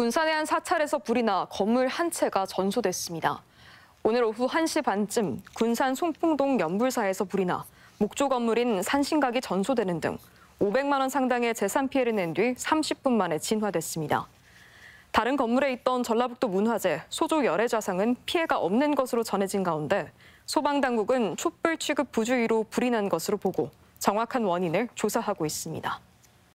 군산의 한 사찰에서 불이 나 건물 한 채가 전소됐습니다. 오늘 오후 1시 반쯤 군산 송풍동 연불사에서 불이 나 목조 건물인 산신각이 전소되는 등 500만 원 상당의 재산 피해를 낸 뒤 30분 만에 진화됐습니다. 다른 건물에 있던 전라북도 문화재 소조 열애좌상은 피해가 없는 것으로 전해진 가운데 소방당국은 촛불 취급 부주의로 불이 난 것으로 보고 정확한 원인을 조사하고 있습니다.